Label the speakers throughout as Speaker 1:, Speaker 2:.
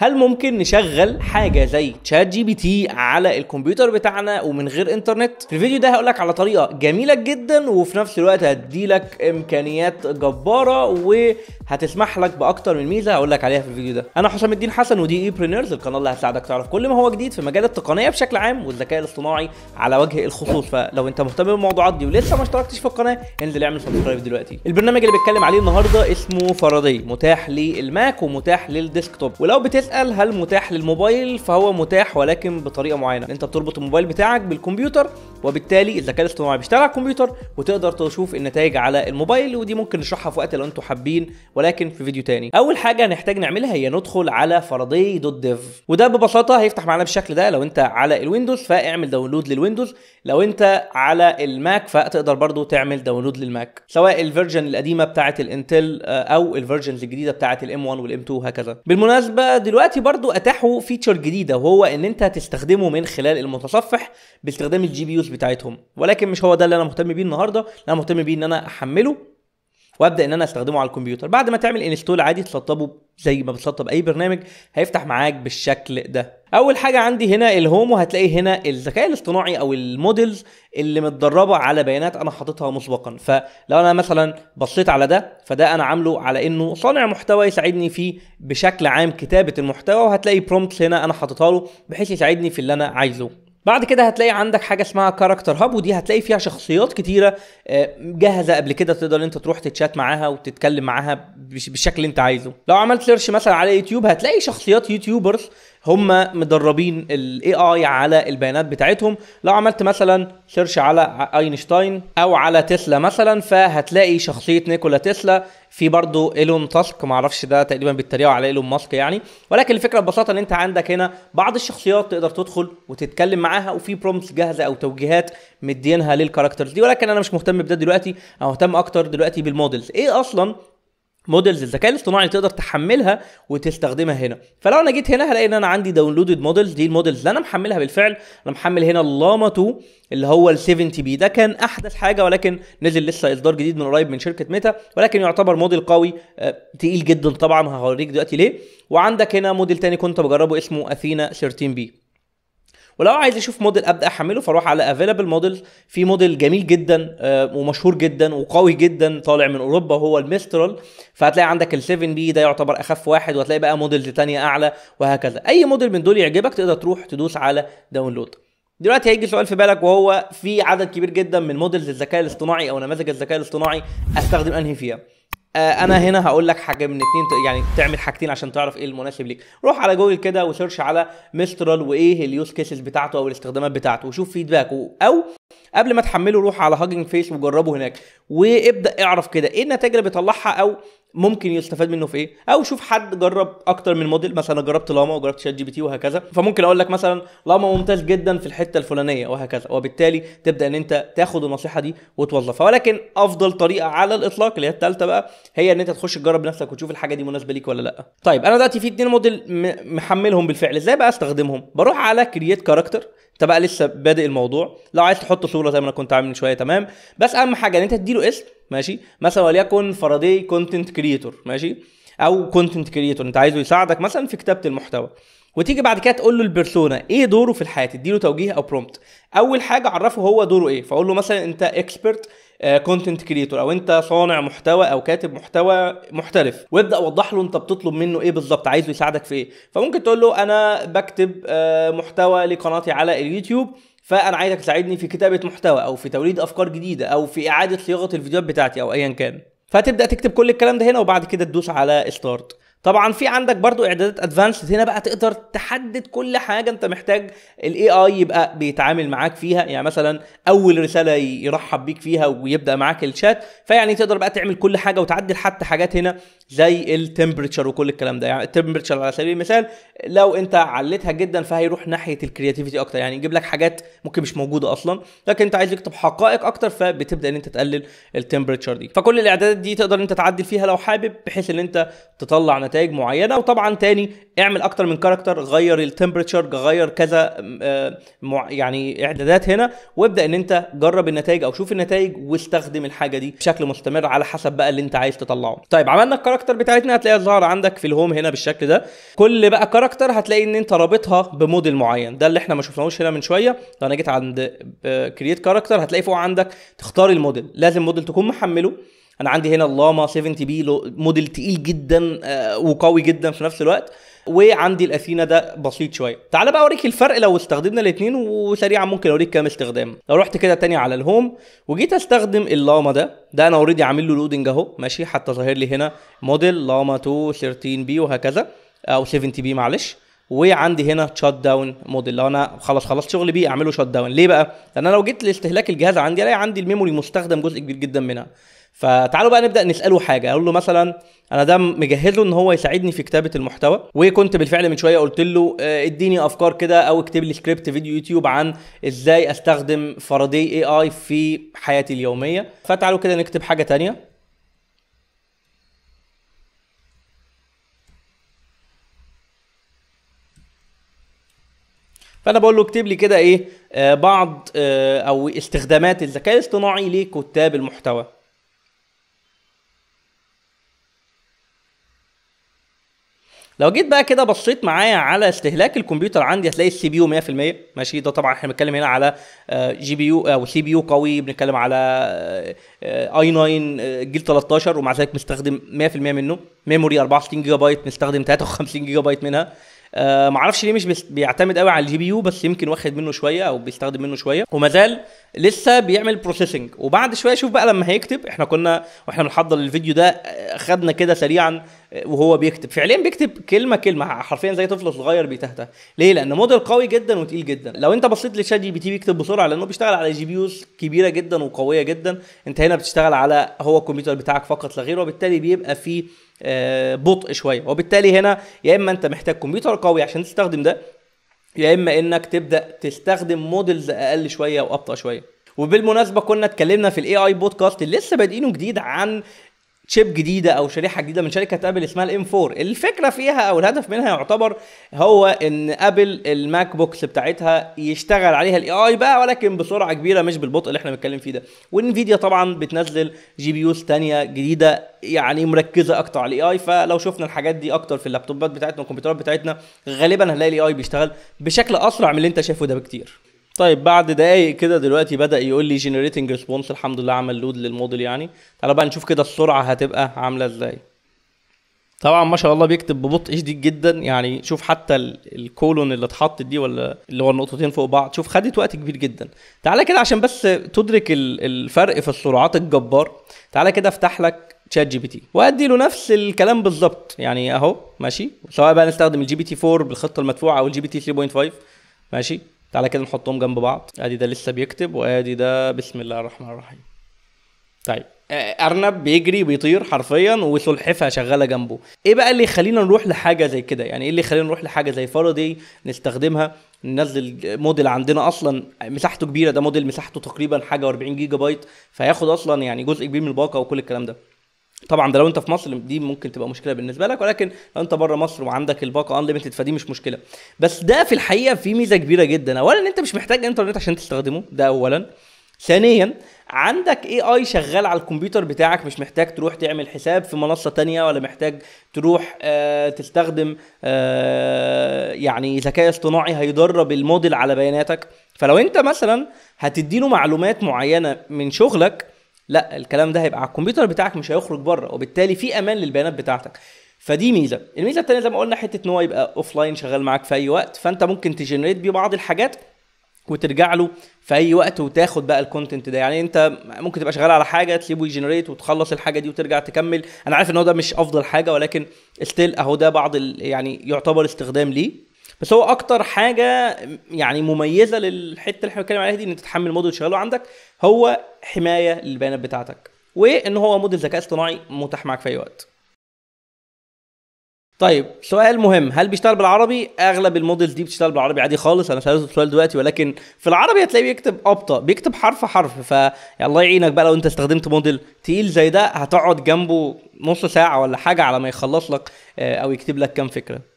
Speaker 1: هل ممكن نشغل حاجه زي تشات جي بي تي على الكمبيوتر بتاعنا ومن غير انترنت في الفيديو ده هقولك على طريقه جميله جدا وفي نفس الوقت هديلك امكانيات جباره وهتسمح لك باكتر من ميزه هقولك عليها في الفيديو ده انا حسام الدين حسن ودي اي برينرز القناه اللي هتساعدك تعرف كل ما هو جديد في مجال التقنيه بشكل عام والذكاء الاصطناعي على وجه الخصوص فلو انت مهتم بالموضوعات دي ولسه ما اشتركتش في القناه انزل اعمل سبسكرايب دلوقتي البرنامج اللي بيتكلم عليه النهارده اسمه فرضي متاح للماك ومتاح للديسكتوب ولو بتس بنسال هل متاح للموبايل فهو متاح ولكن بطريقه معينه انت بتربط الموبايل بتاعك بالكمبيوتر وبالتالي الذكاء الاصطناعي بيشتغل على الكمبيوتر وتقدر تشوف النتائج على الموبايل ودي ممكن نشرحها في وقت لو انتم حابين ولكن في فيديو تاني اول حاجه هنحتاج نعملها هي ندخل على فاراداي دوت ديف وده ببساطه هيفتح معانا بالشكل ده لو انت على الويندوز فاعمل داونلود للويندوز لو انت على الماك فتقدر برضو تعمل داونلود للماك سواء الفيرجن القديمه بتاعه الانتل آه، او الفيرجنز الجديده بتاعه الام 1 والام 2 وهكذا بالمناسبه دلوقتي برضو اتاحوا فيتشر جديده وهو ان انت هتستخدمه من خلال المتصفح باستخدام الجي بي يوز بتاعتهم ولكن مش هو ده اللي انا مهتم بيه النهارده انا مهتم بيه ان انا احمله وابدا ان انا استخدمه على الكمبيوتر بعد ما تعمل انستول عادي تسطبه زي ما بتسطب اي برنامج هيفتح معاك بالشكل ده اول حاجه عندي هنا الهوم وهتلاقي هنا الذكاء الاصطناعي او المودلز اللي متدربه على بيانات انا حاططها مسبقا فلو انا مثلا بصيت على ده فده انا عامله على انه صانع محتوى يساعدني في بشكل عام كتابه المحتوى وهتلاقي برومبتس هنا انا حاططها له بحيث يساعدني في اللي انا عايزه بعد كده هتلاقي عندك حاجه اسمها كاركتر هاب ودي هتلاقي فيها شخصيات كتيره آه، جاهزه قبل كده تقدر انت تروح تتشات معاها وتتكلم معاها بالشكل اللي انت عايزه لو عملت سيرش مثلا على يوتيوب هتلاقي شخصيات يوتيوبرز هم مدربين الاي اي على البيانات بتاعتهم لو عملت مثلا سيرش على اينشتاين او على تسلا مثلا فهتلاقي شخصيه نيكولا تسلا في برضه ايلون تاسك معرفش ده تقريبا بيتريقوا على ايلون ماسك يعني ولكن الفكره ببساطه ان انت عندك هنا بعض الشخصيات تقدر تدخل وتتكلم معاها وفي برومبتس جاهزه او توجيهات مدينها للكاركترز دي ولكن انا مش مهتم بده دلوقتي انا مهتم اكتر دلوقتي بالمودلز ايه اصلا مودلز الذكاء الاصطناعي تقدر تحملها وتستخدمها هنا فلو انا جيت هنا هلاقي ان انا عندي داونلودد مودلز دي المودلز اللي انا محملها بالفعل انا محمل هنا اللاما 2 اللي هو ال 70 بي ده كان احدث حاجه ولكن نزل لسه اصدار جديد من قريب من شركه ميتا ولكن يعتبر موديل قوي آه، تقيل جدا طبعا هوريك دلوقتي ليه وعندك هنا موديل تاني كنت بجربه اسمه اثينا 13 بي ولو عايز اشوف موديل ابدا احمله فاروح على افيلابل موديل في موديل جميل جدا آه، ومشهور جدا وقوي جدا طالع من اوروبا هو الميسترال فهتلاقي عندك ال7 بي ده يعتبر اخف واحد وهتلاقي بقى موديلز ثانيه اعلى وهكذا اي موديل من دول يعجبك تقدر تروح تدوس على داونلود دلوقتي هيجي سؤال في بالك وهو في عدد كبير جدا من موديلز الذكاء الاصطناعي او نماذج الذكاء الاصطناعي استخدم انهي فيها آه، انا هنا هقول لك حاجه من اتنين يعني تعمل حاجتين عشان تعرف ايه المناسب ليك روح على جوجل كده وسيرش على مسترال وايه اليوز كيسز بتاعته او الاستخدامات بتاعته وشوف فيدباك او قبل ما تحمله روح على هاجنج فيس وجربه هناك وابدا اعرف كده ايه النتائج اللي بيطلعها او ممكن يستفاد منه في ايه او شوف حد جرب اكتر من موديل مثلا جربت لاما وجربت شات جي بي تي وهكذا فممكن اقول لك مثلا لاما ممتاز جدا في الحته الفلانيه وهكذا وبالتالي تبدا ان انت تاخد النصيحه دي وتوظفها ولكن افضل طريقه على الاطلاق اللي هي الثالثه بقى هي ان انت تخش تجرب بنفسك وتشوف الحاجه دي مناسبه ليك ولا لا طيب انا دلوقتي في اتنين موديل محملهم بالفعل ازاي بقى استخدمهم بروح على كرييت كاركتر انت بقى لسه بادئ الموضوع لو عايز تحط صوره زي ما انا كنت عامل من شويه تمام بس اهم حاجه ان انت تديله اسم ماشي مثلا وليكن فردي كونتنت كريتور ماشي او كونتنت كريتور انت عايزه يساعدك مثلا في كتابه المحتوى وتيجي بعد كده تقول له البيرسونا ايه دوره في الحياه تديله توجيه او برومبت اول حاجه عرفه هو دوره ايه فاقول له مثلا انت اكسبرت كونتنت كريتور او انت صانع محتوى او كاتب محتوى محترف وابدا وضح له انت بتطلب منه ايه بالظبط عايزه يساعدك في ايه فممكن تقول له انا بكتب آه، محتوى لقناتي على اليوتيوب فانا عايزك تساعدني في كتابه محتوى او في توليد افكار جديده او في اعاده صياغه الفيديوهات بتاعتي او ايا كان فتبدا تكتب كل الكلام ده هنا وبعد كده تدوس على ستارت طبعا في عندك برضو اعدادات ادفانسد هنا بقى تقدر تحدد كل حاجه انت محتاج الاي اي يبقى بيتعامل معاك فيها يعني مثلا اول رساله يرحب بيك فيها ويبدا معاك الشات فيعني تقدر بقى تعمل كل حاجه وتعدل حتى حاجات هنا زي التمبريتشر وكل الكلام ده يعني التمبريتشر على سبيل المثال لو انت عليتها جدا فهيروح ناحيه الكرياتيفيتي اكتر يعني يجيب لك حاجات ممكن مش موجوده اصلا لكن انت عايز تكتب حقائق اكتر فبتبدا ان انت تقلل التمبريتشر دي فكل الاعدادات دي تقدر انت تعدل فيها لو حابب بحيث ان انت تطلع نتائج معينه وطبعا تاني اعمل اكتر من كاركتر غير التمبريتشر غير كذا آه، يعني اعدادات هنا وابدا ان انت جرب النتائج او شوف النتائج واستخدم الحاجه دي بشكل مستمر على حسب بقى اللي انت عايز تطلعه طيب عملنا الكاركتر بتاعتنا هتلاقيها ظاهره عندك في الهوم هنا بالشكل ده كل بقى كاركتر هتلاقي ان انت رابطها بموديل معين ده اللي احنا ما شفناهوش هنا من شويه لو انا جيت عند كرييت آه، كاركتر هتلاقي فوق عندك تختار الموديل لازم موديل تكون محمله انا عندي هنا اللاما 70 بي موديل تقيل جدا آه، وقوي جدا في نفس الوقت وعندي الاثينا ده بسيط شويه تعال بقى اوريك الفرق لو استخدمنا الاثنين وسريعا ممكن اوريك كام استخدام لو رحت كده تاني على الهوم وجيت استخدم اللاما ده ده انا اوريدي عامل له لودنج اهو ماشي حتى ظاهر لي هنا موديل لاما 2 بي وهكذا آه، او 70 بي معلش وعندي هنا شات داون موديل لو انا خلاص خلصت شغلي بيه اعمله شات داون ليه بقى لان انا لو جيت لاستهلاك الجهاز عندي الاقي عندي الميموري مستخدم جزء كبير جدا منها فتعالوا بقى نبدا نساله حاجه اقول له مثلا انا ده مجهزه ان هو يساعدني في كتابه المحتوى وكنت بالفعل من شويه قلت له آه، اديني افكار كده او اكتب لي سكريبت فيديو يوتيوب عن ازاي استخدم فرضي اي اي في حياتي اليوميه فتعالوا كده نكتب حاجه تانية فانا بقول له اكتب لي كده ايه آه، بعض آه، او استخدامات الذكاء الاصطناعي لكتاب المحتوى لو جيت بقى كده بصيت معايا على استهلاك الكمبيوتر عندي هتلاقي السي بي يو 100% ماشي ده طبعا احنا بنتكلم هنا على آه، جي بي يو او آه، سي بي يو قوي بنتكلم على آه، اي 9 جيل 13 ومع ذلك مستخدم 100% منه ميموري 64 جيجا بايت مستخدم 53 جيجا بايت منها آه، معرفش ليه مش بيعتمد قوي على الجي بي يو بس يمكن واخد منه شويه او بيستخدم منه شويه وما زال لسه بيعمل بروسيسنج وبعد شويه شوف بقى لما هيكتب احنا كنا واحنا بنحضر الفيديو ده آه، خدنا كده سريعا آه، وهو بيكتب فعليا بيكتب كلمه كلمه حرفيا زي طفل صغير بيتهته ليه لان موديل قوي جدا وتقيل جدا لو انت بصيت لشات جي بي تي بيكتب بسرعه لانه بيشتغل على جي بي يوز كبيره جدا وقويه جدا انت هنا بتشتغل على هو الكمبيوتر بتاعك فقط لا غير وبالتالي بيبقى فيه آه، بطء شويه وبالتالي هنا يا اما انت محتاج كمبيوتر قوي عشان تستخدم ده يا اما انك تبدا تستخدم موديلز اقل شويه وابطا شويه وبالمناسبه كنا اتكلمنا في الاي اي بودكاست اللي لسه بادئينه جديد عن شيب جديده او شريحه جديده من شركه ابل اسمها الام 4 الفكره فيها او الهدف منها يعتبر هو ان ابل الماك بوكس بتاعتها يشتغل عليها الاي اي بقى ولكن بسرعه كبيره مش بالبطء اللي احنا بنتكلم فيه ده وانفيديا طبعا بتنزل جي بي يوز ثانيه جديده يعني مركزه اكتر على الاي اي فلو شفنا الحاجات دي اكتر في اللابتوبات بتاعتنا والكمبيوترات بتاعتنا غالبا هنلاقي الاي اي بيشتغل بشكل اسرع من اللي انت شايفه ده بكتير طيب بعد دقايق كده دلوقتي بدا يقول لي جنريتنج ريسبونس الحمد لله عمل لود للموديل يعني تعالى بقى نشوف كده السرعه هتبقى عامله ازاي طبعا ما شاء الله بيكتب ببطء شديد جدا يعني شوف حتى الكولون اللي اتحطت دي ولا اللي هو النقطتين فوق بعض شوف خدت وقت كبير جدا تعالى كده عشان بس تدرك الفرق في السرعات الجبار تعالى كده افتح لك تشات جي بي تي وادي له نفس الكلام بالظبط يعني اهو ماشي سواء بقى نستخدم الجي بي تي 4 بالخطه المدفوعه او الجي بي تي 3.5 ماشي تعالى كده نحطهم جنب بعض ادي ده لسه بيكتب وادي ده بسم الله الرحمن الرحيم طيب ارنب بيجري بيطير حرفيا وسلحفاه شغاله جنبه ايه بقى اللي يخلينا نروح لحاجه زي كده يعني ايه اللي يخلينا نروح لحاجه زي فاراداي نستخدمها ننزل موديل عندنا اصلا مساحته كبيره ده موديل مساحته تقريبا حاجه و40 جيجا بايت فياخد اصلا يعني جزء كبير من الباقه وكل الكلام ده طبعا ده لو انت في مصر دي ممكن تبقى مشكله بالنسبه لك ولكن لو انت بره مصر وعندك الباقه انليمتد فدي مش مشكله بس ده في الحقيقه في ميزه كبيره جدا اولا انت مش محتاج انترنت عشان تستخدمه ده اولا ثانيا عندك اي اي شغال على الكمبيوتر بتاعك مش محتاج تروح تعمل حساب في منصه تانية ولا محتاج تروح آه تستخدم آه يعني ذكاء اصطناعي هيدرب الموديل على بياناتك فلو انت مثلا هتديله معلومات معينه من شغلك لا الكلام ده هيبقى على الكمبيوتر بتاعك مش هيخرج بره وبالتالي في امان للبيانات بتاعتك فدي ميزه الميزه الثانيه زي ما قلنا حته ان هو يبقى اوف لاين شغال معاك في اي وقت فانت ممكن تجنريت بيه بعض الحاجات وترجع له في اي وقت وتاخد بقى الكونتنت ده يعني انت ممكن تبقى شغال على حاجه تسيبه يجنريت وتخلص الحاجه دي وترجع تكمل انا عارف ان هو ده مش افضل حاجه ولكن ستيل اهو ده بعض يعني يعتبر استخدام ليه بس هو اكتر حاجه يعني مميزه للحته اللي احنا بنتكلم عليها دي ان انت تحمل موديل تشغله عندك هو حمايه للبيانات بتاعتك وان هو موديل ذكاء اصطناعي متاح معاك في اي وقت طيب سؤال مهم هل بيشتغل بالعربي اغلب المودلز دي بتشتغل بالعربي عادي خالص انا سالت السؤال دلوقتي ولكن في العربي هتلاقيه بيكتب ابطا بيكتب حرف حرف ف يعني الله يعينك بقى لو انت استخدمت موديل تقيل زي ده هتقعد جنبه نص ساعه ولا حاجه على ما يخلص لك آه، او يكتب لك كام فكره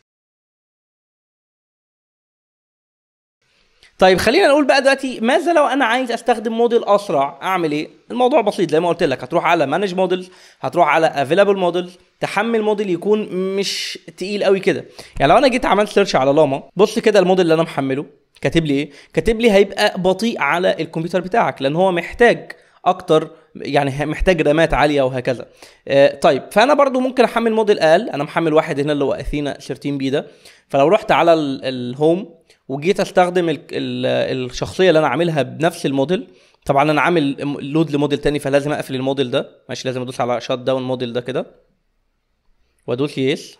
Speaker 1: طيب خلينا نقول بقى دلوقتي ماذا لو انا عايز استخدم موديل اسرع اعمل ايه الموضوع بسيط زي ما قلت لك هتروح على مانج موديل هتروح على افيلابل موديل تحمل موديل يكون مش تقيل قوي كده يعني لو انا جيت عملت سيرش على لاما بص كده الموديل اللي انا محمله كاتب لي ايه كاتب لي هيبقى بطيء على الكمبيوتر بتاعك لان هو محتاج اكتر يعني محتاج رامات عاليه وهكذا آه، طيب فانا برضو ممكن احمل موديل اقل انا محمل واحد هنا اللي هو اثينا 13 بي ده فلو رحت على الهوم وجيت استخدم الشخصيه اللي انا عاملها بنفس الموديل طبعا انا عامل لود لموديل تاني فلازم اقفل الموديل ده ماشي لازم ادوس على شات داون موديل ده كده وادوس يس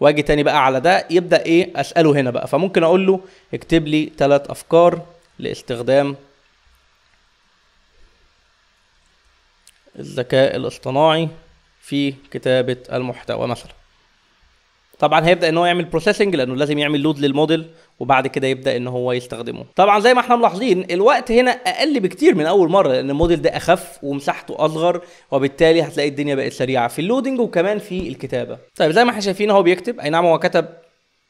Speaker 1: واجي تاني بقى على ده يبدا ايه اساله هنا بقى فممكن اقول له اكتب لي ثلاث افكار لاستخدام الذكاء الاصطناعي في كتابه المحتوى مثلا طبعا هيبدا ان هو يعمل بروسيسنج لانه لازم يعمل لود للموديل وبعد كده يبدا ان هو يستخدمه طبعا زي ما احنا ملاحظين الوقت هنا اقل بكتير من اول مره لان الموديل ده اخف ومساحته اصغر وبالتالي هتلاقي الدنيا بقت سريعه في اللودنج وكمان في الكتابه طيب زي ما احنا شايفين هو بيكتب اي نعم هو كتب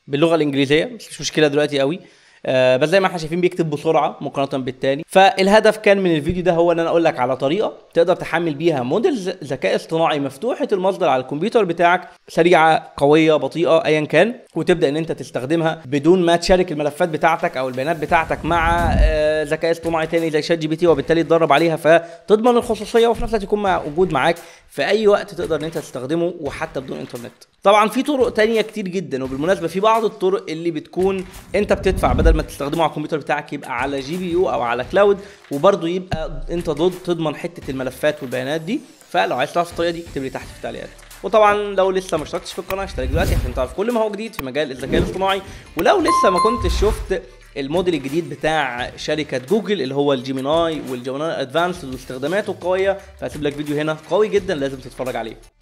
Speaker 1: باللغه الانجليزيه مش مشكله دلوقتي قوي آه، بس زي ما احنا شايفين بيكتب بسرعه مقارنه بالتاني فالهدف كان من الفيديو ده هو ان انا اقول لك على طريقه تقدر تحمل بيها موديل ذكاء اصطناعي مفتوحه المصدر على الكمبيوتر بتاعك سريعه قويه بطيئه ايا كان وتبدا ان انت تستخدمها بدون ما تشارك الملفات بتاعتك او البيانات بتاعتك مع آه، ذكاء اصطناعي تاني زي شات جي بي تي وبالتالي تدرب عليها فتضمن الخصوصيه وفي نفس الوقت يكون موجود وجود معاك في اي وقت تقدر ان انت تستخدمه وحتى بدون انترنت طبعا في طرق تانية كتير جدا وبالمناسبه في بعض الطرق اللي بتكون انت بتدفع بدل ما تستخدمه على الكمبيوتر بتاعك يبقى على جي بي يو او على كلاود وبرضه يبقى انت ضد تضمن حته الملفات والبيانات دي فلو عايز تعرف الطريقه دي اكتب لي تحت في التعليقات وطبعا لو لسه ما اشتركتش في القناه اشترك دلوقتي عشان تعرف كل ما هو جديد في مجال الذكاء الاصطناعي ولو لسه ما كنتش شفت الموديل الجديد بتاع شركه جوجل اللي هو الجيميناي والجيميناي ادفانسد واستخداماته القويه فهسيب لك فيديو هنا قوي جدا لازم تتفرج عليه